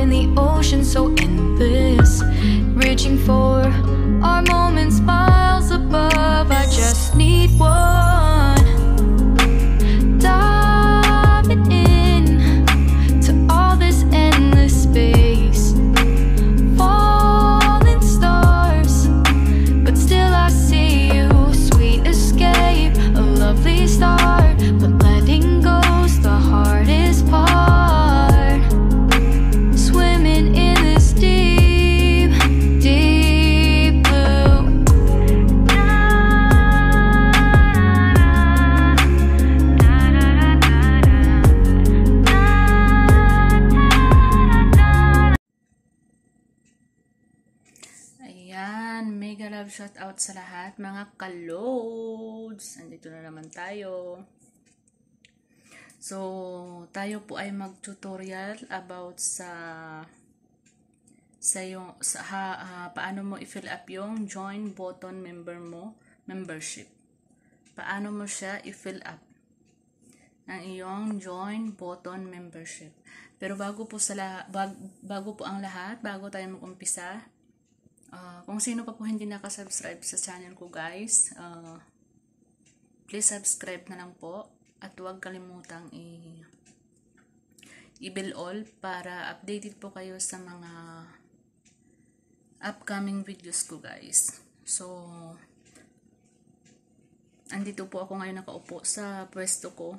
in the ocean so endless Reaching for our moments miles above I just need one out sa lahat mga kaloads. Andito na naman tayo. So, tayo po ay mag-tutorial about sa sa yung sa ha, ha, paano mo i-fill up yung join button member mo membership. Paano mo siya i-fill up ang iyong join button membership. Pero bago po sa lahat, bag, bago po ang lahat, bago tayo mag-umpisa, Uh, kung sino pa po hindi nakasubscribe sa channel ko guys, uh, please subscribe na lang po at huwag kalimutang i- i-bell all para updated po kayo sa mga upcoming videos ko guys. So, andito po ako ngayon nakaupo sa pwesto ko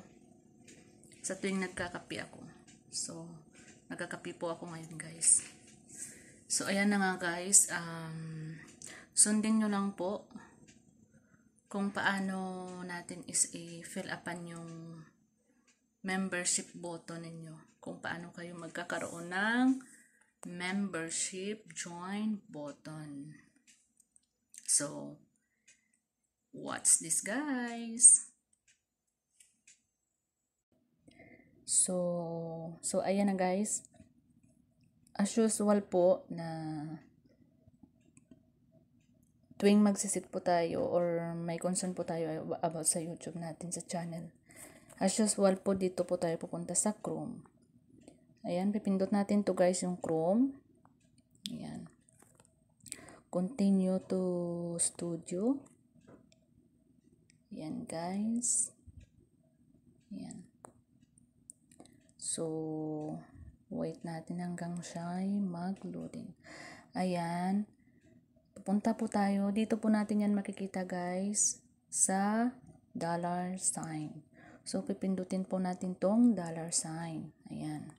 sa tuwing nagkakapi ako. So, nagkakapi po ako ngayon guys. So, ayan na nga guys. Um, sundin nyo lang po kung paano natin is i-fill upan yung membership button ninyo. Kung paano kayo magkakaroon ng membership join button. So, what's this guys? So, so ayan na guys as usual po na tuwing magsisit po tayo or may concern po tayo about sa YouTube natin sa channel. As usual po, dito po tayo pupunta sa Chrome. Ayan, pipindot natin to guys yung Chrome. Ayan. Continue to Studio. Ayan guys. Ayan. So, Wait natin hanggang siya ay mag-loading. Ayan. Pupunta po tayo. Dito po natin yan makikita guys sa dollar sign. So, pipindutin po natin tong dollar sign. Ayan.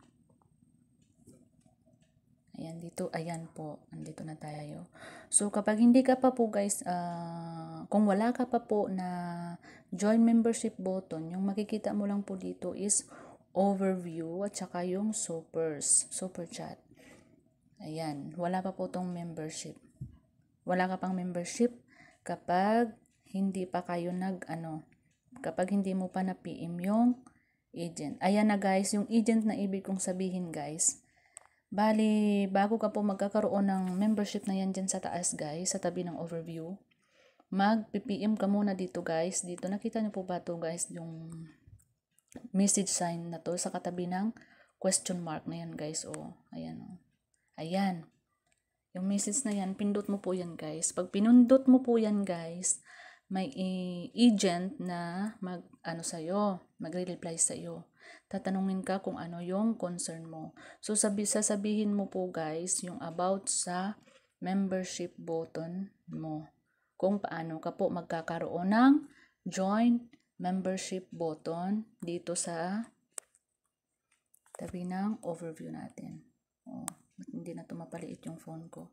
Ayan dito. Ayan po. Andito na tayo. So, kapag hindi ka pa po guys, uh, kung wala ka pa po na join membership button, yung makikita mo lang po dito is overview at saka yung supers, super chat. Ayan, wala pa po tong membership. Wala ka pang membership kapag hindi pa kayo nag ano, kapag hindi mo pa na PM yung agent. Ayan na guys, yung agent na ibig kong sabihin guys. Bali, bago ka po magkakaroon ng membership na yan dyan sa taas guys, sa tabi ng overview, mag-PPM ka muna dito guys. Dito, nakita nyo po ba to guys, yung message sign na to sa katabi ng question mark na yan guys. O, ayan o. Ayan. Yung message na yan, pindot mo po yan guys. Pag pinundot mo po yan guys, may agent na mag ano sa iyo, magre-reply sa iyo. Tatanungin ka kung ano yung concern mo. So sabi sasabihin mo po guys yung about sa membership button mo. Kung paano ka po magkakaroon ng join membership button dito sa tabi ng overview natin. Oh, hindi na tumapaliit yung phone ko?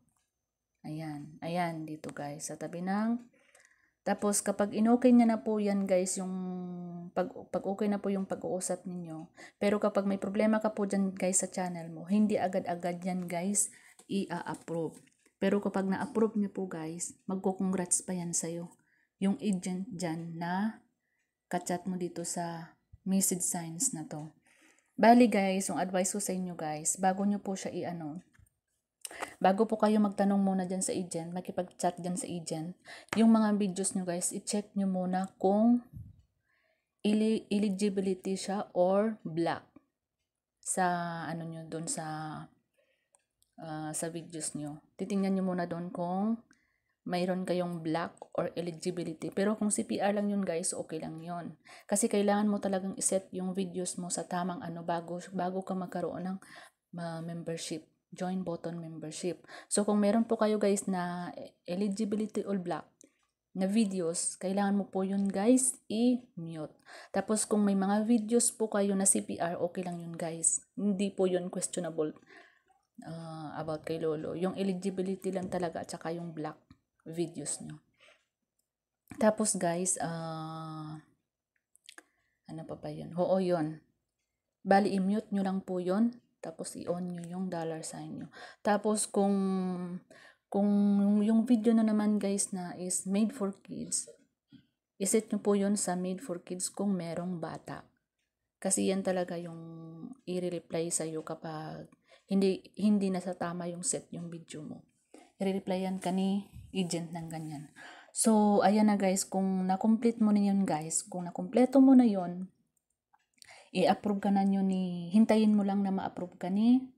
Ayan. Ayan dito guys. Sa tabi ng tapos kapag in-okay niya na po yan guys yung pag, pag na po yung pag-uusap ninyo. Pero kapag may problema ka po dyan guys sa channel mo, hindi agad-agad yan guys i-approve. Pero kapag na-approve niyo po guys, magkukongrats pa yan sa'yo. Yung agent dyan na kachat mo dito sa message signs na to. Bali guys, yung advice ko sa inyo guys, bago nyo po siya i-ano, bago po kayo magtanong muna dyan sa agent, makipag-chat dyan sa agent, yung mga videos nyo guys, i-check nyo muna kung eligibility siya or black sa ano nyo doon sa uh, sa videos nyo. Titingnan nyo muna doon kung mayroon kayong black or eligibility. Pero kung CPR lang yun guys, okay lang yun. Kasi kailangan mo talagang iset yung videos mo sa tamang ano bago, bago ka magkaroon ng uh, membership join button membership. So, kung meron po kayo guys na eligibility all black na videos, kailangan mo po yun guys i-mute. Tapos, kung may mga videos po kayo na CPR, okay lang yun guys. Hindi po yun questionable uh, about kay Lolo. Yung eligibility lang talaga at saka yung black videos nyo. Tapos guys, uh, ano pa ba yun? Oo, yun. Bali, i-mute nyo lang po yun. Tapos, i-on nyo yung dollar sign nyo. Tapos, kung kung yung video na naman guys na is made for kids, iset nyo po yun sa made for kids kung merong bata. Kasi yan talaga yung i-reply sa'yo kapag hindi, hindi nasa tama yung set yung video mo i-replyan ka ni agent ng ganyan. So, ayan na guys, kung na-complete mo na yun guys, kung na-kompleto mo na yun, i-approve ka na yun ni, hintayin mo lang na ma-approve ka ni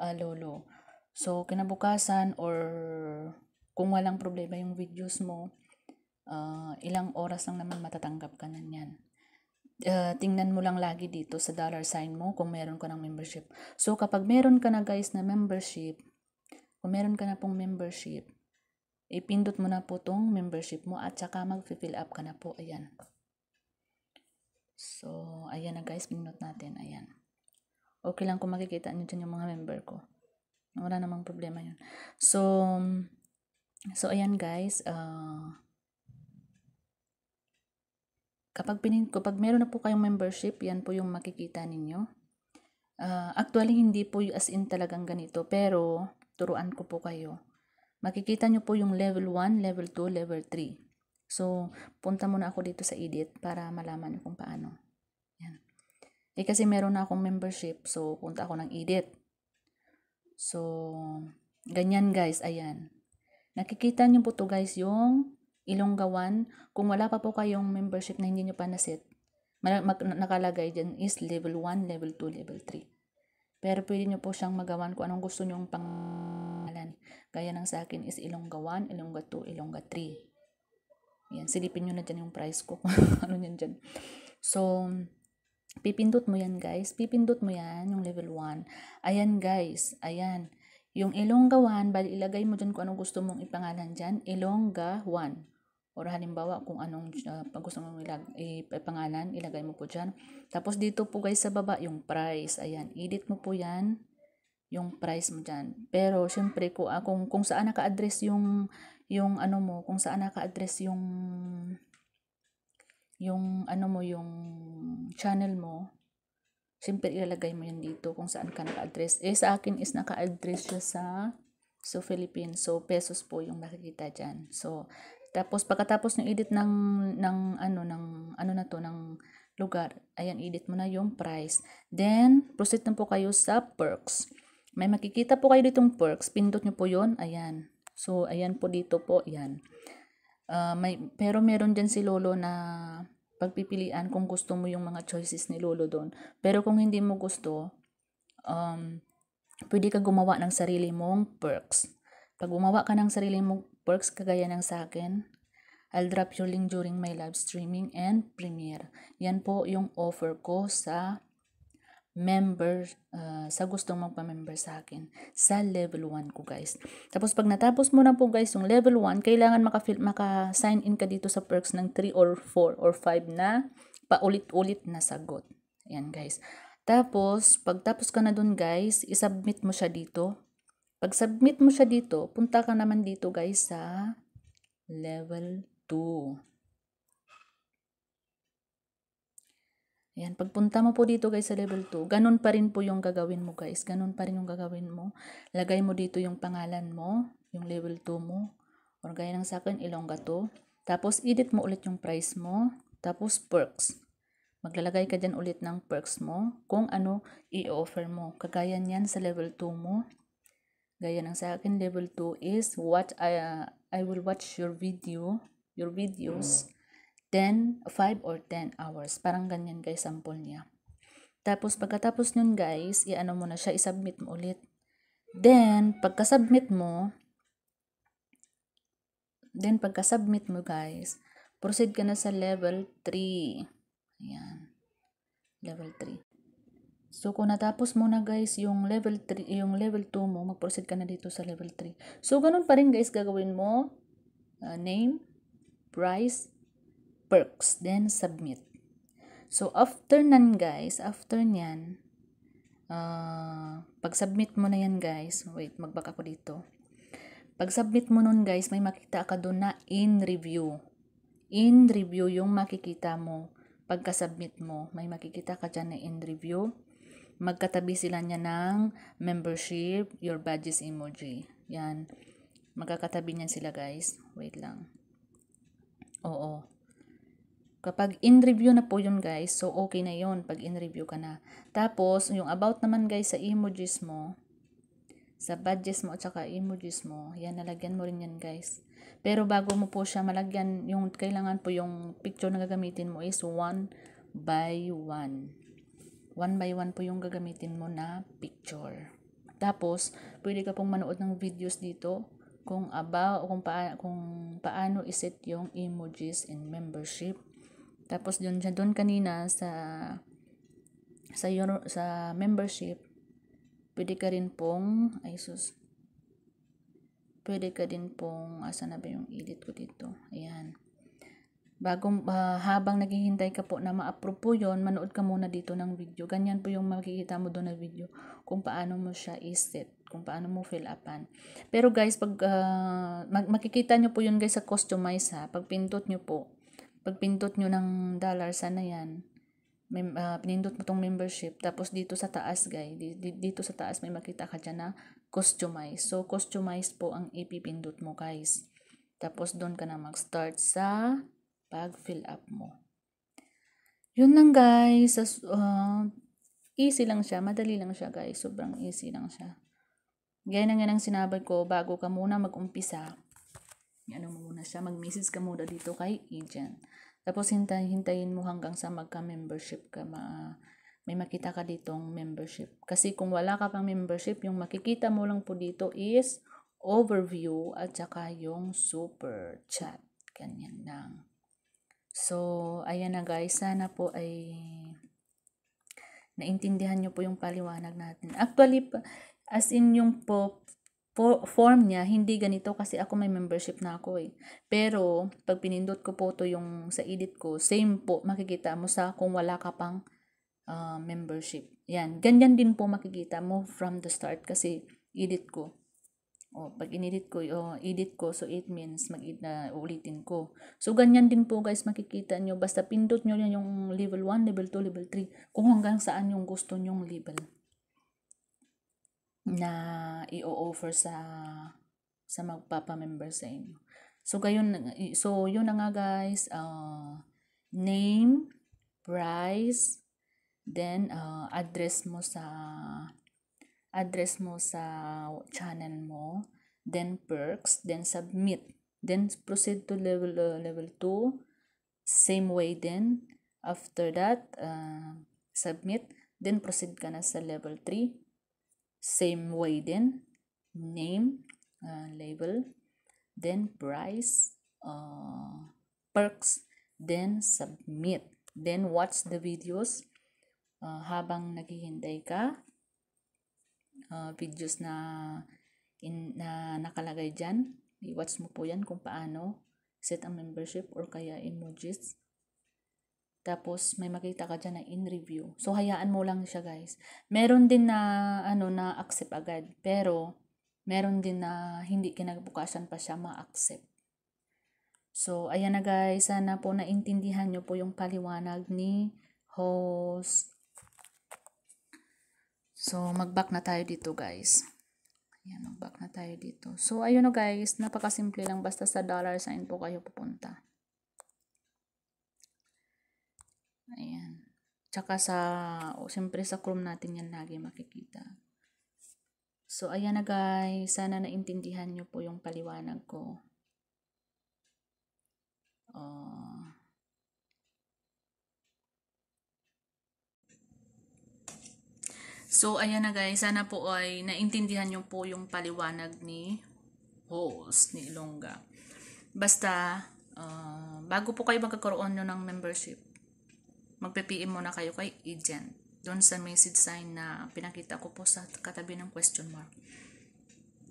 uh, lolo. So, kinabukasan or kung walang problema yung videos mo, uh, ilang oras lang naman matatanggap ka na yan uh, ah, tingnan mo lang lagi dito sa dollar sign mo kung meron ka ng membership. So, kapag meron ka na guys na membership, kung meron ka na pong membership, ipindot mo na po tong membership mo at saka mag-fill up ka na po. Ayan. So, ayan na guys, pinindot natin. Ayan. Okay lang kung makikita nyo dyan yung mga member ko. Wala namang problema yun. So, so ayan guys, uh, kapag pinin ko pag meron na po kayong membership yan po yung makikita ninyo uh, actually hindi po as in talagang ganito pero turuan ko po kayo. Makikita nyo po yung level 1, level 2, level 3. So, punta muna ako dito sa edit para malaman kung paano. Yan. Eh kasi meron na akong membership, so punta ako ng edit. So, ganyan guys, ayan. Nakikita nyo po to guys yung ilonggawan. Kung wala pa po kayong membership na hindi nyo pa naset, nakalagay dyan is level 1, level 2, level 3. Pero pwede nyo po siyang magawan kung anong gusto nyong pangalan. Gaya ng sa akin is Ilongga 1, Ilongga 2, Ilongga 3. Yan, silipin nyo na dyan yung price ko. ano yan dyan. So, pipindot mo yan guys. Pipindot mo yan, yung level 1. Ayan guys, ayan. Yung Ilongga 1, bali ilagay mo dyan kung anong gusto mong ipangalan dyan. Ilongga 1 or halimbawa kung anong uh, gusto mong ilag, ipangalan, eh, ilagay mo po dyan. Tapos dito po guys sa baba yung price. Ayan, edit mo po yan yung price mo dyan. Pero syempre kung, uh, ah, kung, kung saan naka-address yung yung ano mo, kung saan naka-address yung yung ano mo, yung channel mo, syempre ilalagay mo yan dito kung saan ka naka-address. Eh sa akin is naka-address siya sa So, Philippines. So, pesos po yung makikita dyan. So, tapos pagkatapos ng edit ng ng ano ng ano na to ng lugar, ayan edit mo na yung price. Then proceed na po kayo sa perks. May makikita po kayo ditong perks, pindot niyo po 'yon. Ayan. So ayan po dito po, ayan. Uh, may pero meron din si Lolo na pagpipilian kung gusto mo yung mga choices ni Lolo doon. Pero kung hindi mo gusto, um, pwede ka gumawa ng sarili mong perks. Pag gumawa ka ng sarili mong perks kagaya ng sa akin, I'll drop your link during my live streaming and premiere. Yan po yung offer ko sa member, uh, sa gustong magpa-member sa akin, sa level 1 ko guys. Tapos pag natapos mo na po guys yung level 1, kailangan maka-sign maka in ka dito sa perks ng 3 or 4 or 5 na paulit-ulit na sagot. Ayan guys. Tapos, pagtapos ka na dun guys, isubmit mo siya dito. Pag submit mo siya dito, punta ka naman dito guys sa level 2. Ayan, pagpunta mo po dito guys sa level 2, ganun pa rin po yung gagawin mo guys. Ganun pa rin yung gagawin mo. Lagay mo dito yung pangalan mo, yung level 2 mo. Or gaya ng sa akin, ilongga to. Tapos, edit mo ulit yung price mo. Tapos, perks. Maglalagay ka dyan ulit ng perks mo kung ano i-offer mo. Kagaya niyan sa level 2 mo. Gaya ng sa akin, level 2 is what I, uh, I will watch your video, your videos, 10, 5 or 10 hours. Parang ganyan guys, sample niya. Tapos pagkatapos nun guys, i-ano mo na siya, i-submit mo ulit. Then, pagka-submit mo, then pagka-submit mo guys, proceed ka na sa level 3. Ayan. Level 3. So, kung natapos mo na guys yung level 3, yung level 2 mo, mag-proceed ka na dito sa level 3. So, ganun pa rin guys gagawin mo. Uh, name, price, perks, then submit. So, after nan guys, after nyan, uh, pag-submit mo na yan guys, wait, mag-back ako dito. Pag-submit mo nun guys, may makita ka doon na in review. In review yung makikita mo pagka-submit mo, may makikita ka dyan na in review. Magkatabi sila niya ng membership, your badges emoji. Yan. Magkakatabi niyan sila guys. Wait lang. Oo. Kapag in-review na po yun guys, so okay na yun pag in-review ka na. Tapos, yung about naman guys sa emojis mo, sa badges mo at saka emojis mo, yan, nalagyan mo rin yan guys. Pero bago mo po siya malagyan, yung kailangan po yung picture na gagamitin mo is 1 by 1. 1 by 1 po yung gagamitin mo na picture. Tapos, pwede ka pong manood ng videos dito kung about o kung, paa, kung paano iset yung emojis and membership. Tapos doon siya doon kanina sa sa your, sa membership, pwede ka rin pong ay sus, pwede ka din pong, asa na ba yung edit ko dito? Ayan. Bagong, uh, ah, habang naghihintay ka po na ma-approve po yun, manood ka muna dito ng video. Ganyan po yung makikita mo doon na video kung paano mo siya i-set kung paano mo fill upan. Pero guys, pag uh, mag makikita nyo po yun guys sa customize ha, pag pintot nyo po, pag pintot nyo ng dollar, sana yan, mem, uh, pinindot mo tong membership tapos dito sa taas guys dito sa taas may makita ka dyan na customize so customize po ang ipipindot mo guys tapos doon ka na mag start sa pag fill up mo yun lang guys uh, easy lang siya madali lang siya guys sobrang easy lang siya gaya na nga ng sinabi ko bago ka muna mag umpisa ano muna siya mag message ka muna dito kay agent tapos hintay, hintayin mo hanggang sa magka-membership ka ma may makita ka ditong membership. Kasi kung wala ka pang membership, yung makikita mo lang po dito is overview at saka yung super chat. Ganyan lang. So, ayan na guys. Sana po ay naintindihan nyo po yung paliwanag natin. Actually, as in yung po for, form niya, hindi ganito kasi ako may membership na ako eh. Pero, pag pinindot ko po to yung sa edit ko, same po makikita mo sa kung wala ka pang uh, membership. Yan, ganyan din po makikita mo from the start kasi edit ko. O, pag inedit ko, o, edit ko, so it means mag na uh, ulitin ko. So, ganyan din po guys, makikita nyo. Basta pindot nyo yan yung level 1, level 2, level 3. Kung hanggang saan yung gusto nyong level na i-offer sa sa magpapa-member sa inyo. So gayon so yun na nga guys, uh, name, price, then uh, address mo sa address mo sa channel mo, then perks, then submit. Then proceed to level uh, level 2 same way then after that uh, submit then proceed ka na sa level 3 Same way din, name, uh, label, then price, uh, perks, then submit. Then watch the videos uh, habang naghihintay ka. Uh, videos na in, na nakalagay diyan I-watch mo po yan kung paano set a membership or kaya emojis tapos, may makita ka dyan na in-review. So, hayaan mo lang siya, guys. Meron din na, ano, na accept agad. Pero, meron din na hindi kinabukasan pa siya ma-accept. So, ayan na guys. Sana po naintindihan nyo po yung paliwanag ni host. So, mag-back na tayo dito, guys. Ayan, mag-back na tayo dito. So, ayun na guys. Napakasimple lang. Basta sa dollar sign po kayo pupunta. Ayan. Tsaka sa, oh, siyempre sa Chrome natin yan lagi makikita. So, ayan na guys. Sana naintindihan nyo po yung paliwanag ko. Oh. So, ayan na guys. Sana po ay naintindihan nyo po yung paliwanag ni host, ni Ilongga. Basta, uh, bago po kayo magkakaroon nyo ng membership, magpe-PM muna kayo kay agent doon sa message sign na pinakita ko po sa katabi ng question mark.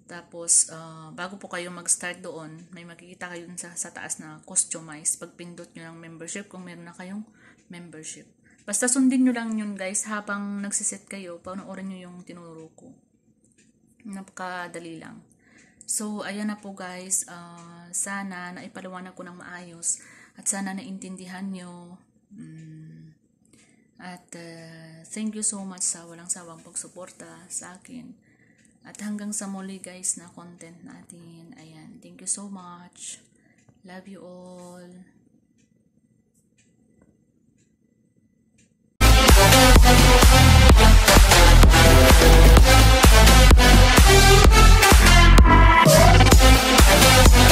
Tapos, uh, bago po kayo mag-start doon, may makikita kayo sa, sa taas na customize. Pagpindot nyo ng membership kung meron na kayong membership. Basta sundin nyo lang yun guys habang nagsiset kayo, panoorin nyo yung tinuro ko. Napakadali lang. So, ayan na po guys. Uh, sana naipaliwanag ko ng maayos at sana naintindihan nyo. Mm, at uh, thank you so much sa walang sawang pagsuporta sa akin. At hanggang sa muli guys na content natin. Ayan, thank you so much. Love you all. Thank you.